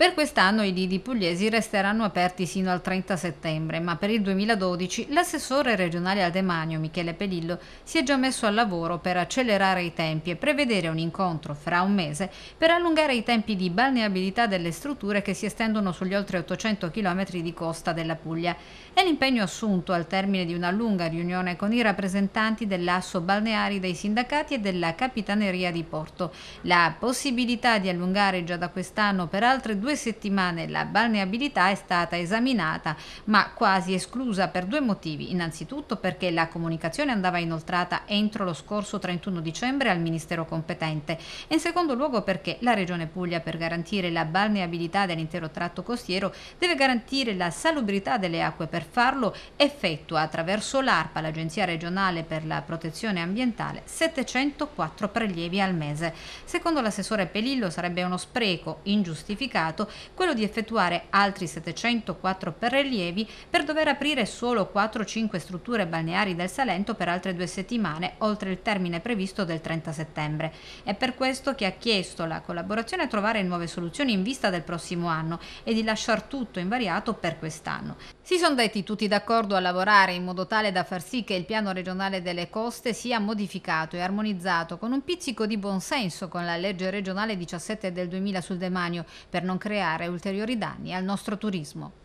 Per quest'anno i lidi pugliesi resteranno aperti sino al 30 settembre, ma per il 2012 l'assessore regionale al demanio Michele Pelillo si è già messo al lavoro per accelerare i tempi e prevedere un incontro fra un mese per allungare i tempi di balneabilità delle strutture che si estendono sugli oltre 800 km di costa della Puglia. È l'impegno assunto al termine di una lunga riunione con i rappresentanti dell'asso balneari dei sindacati e della Capitaneria di Porto. La possibilità di allungare già da quest'anno per altre due due settimane la balneabilità è stata esaminata, ma quasi esclusa per due motivi. Innanzitutto perché la comunicazione andava inoltrata entro lo scorso 31 dicembre al Ministero competente e in secondo luogo perché la Regione Puglia per garantire la balneabilità dell'intero tratto costiero deve garantire la salubrità delle acque. Per farlo effettua attraverso l'ARPA, l'Agenzia regionale per la protezione ambientale, 704 prelievi al mese. Secondo l'assessore Pelillo sarebbe uno spreco ingiustificato stato quello di effettuare altri 704 prelievi per dover aprire solo 4-5 strutture balneari del Salento per altre due settimane, oltre il termine previsto del 30 settembre. È per questo che ha chiesto la collaborazione a trovare nuove soluzioni in vista del prossimo anno e di lasciar tutto invariato per quest'anno. Si sono detti tutti d'accordo a lavorare in modo tale da far sì che il piano regionale delle coste sia modificato e armonizzato con un pizzico di buonsenso con la legge regionale 17 del 2000 sul demanio per non creare creare ulteriori danni al nostro turismo.